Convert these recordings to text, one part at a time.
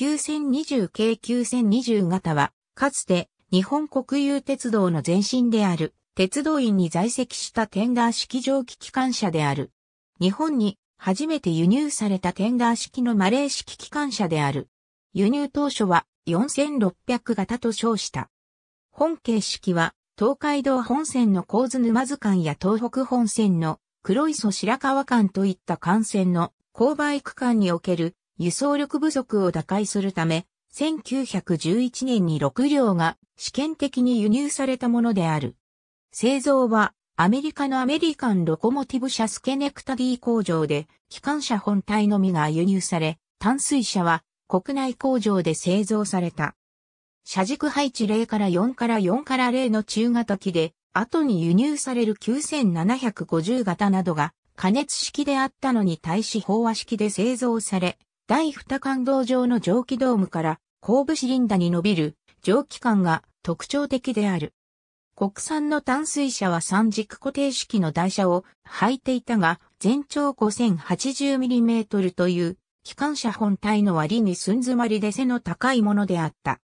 9020系9020型は、かつて日本国有鉄道の前身である、鉄道院に在籍したテンダー式蒸気機関車である。日本に初めて輸入されたテンダー式のマレー式機関車である。輸入当初は4600型と称した。本形式は東海道本線の神図沼津間や東北本線の黒磯白川間といった幹線の勾配区間における輸送力不足を打開するため、1911年に6両が試験的に輸入されたものである。製造はアメリカのアメリカンロコモティブャスケネクタディ工場で機関車本体のみが輸入され、淡水車は国内工場で製造された。車軸配置0から4から4から0の中型機で、後に輸入される9750型などが加熱式であったのに対し飽和式で製造され、第二感動上の蒸気ドームから後部シリンダに伸びる蒸気管が特徴的である。国産の淡水車は三軸固定式の台車を履いていたが、全長 5080mm という機関車本体の割に寸詰まりで背の高いものであった。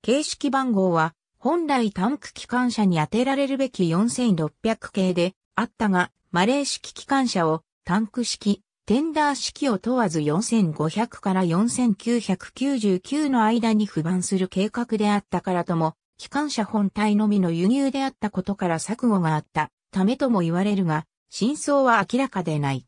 形式番号は本来タンク機関車に当てられるべき4600系であったが、マレー式機関車をタンク式テンダー式を問わず4500から4999の間に不満する計画であったからとも、機関車本体のみの輸入であったことから錯誤があったためとも言われるが、真相は明らかでない。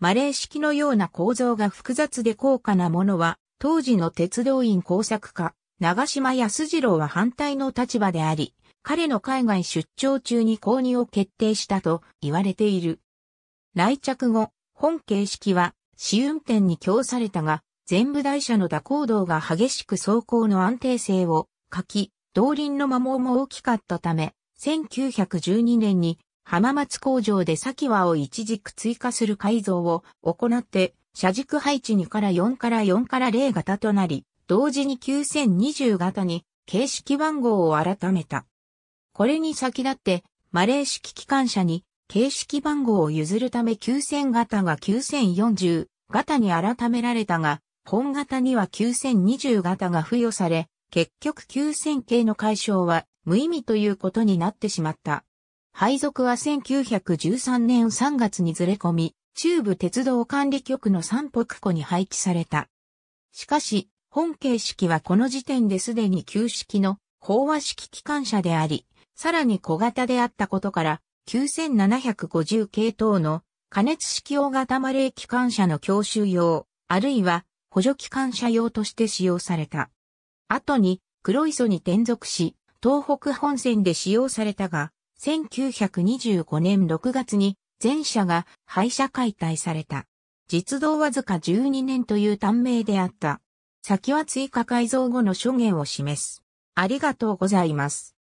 マレー式のような構造が複雑で高価なものは、当時の鉄道院工作家、長島康次郎は反対の立場であり、彼の海外出張中に購入を決定したと言われている。来着後、本形式は試運転に供されたが、全部台車の蛇行動が激しく走行の安定性を欠き、動輪の摩耗も大きかったため、1912年に浜松工場で先輪を一軸追加する改造を行って、車軸配置2から4から4から0型となり、同時に9020型に形式番号を改めた。これに先立って、マレー式機関車に形式番号を譲るため9000型が9040型に改められたが、本型には9020型が付与され、結局9000系の解消は無意味ということになってしまった。配属は1913年3月にずれ込み、中部鉄道管理局の三北湖に配置された。しかし、本形式はこの時点ですでに旧式の飽和式機関車であり、さらに小型であったことから、9750系統の加熱式大型マレー機関車の教習用、あるいは補助機関車用として使用された。後に黒磯に転属し、東北本線で使用されたが、1925年6月に全車が廃車解体された。実動わずか12年という短命であった。先は追加改造後の諸言を示す。ありがとうございます。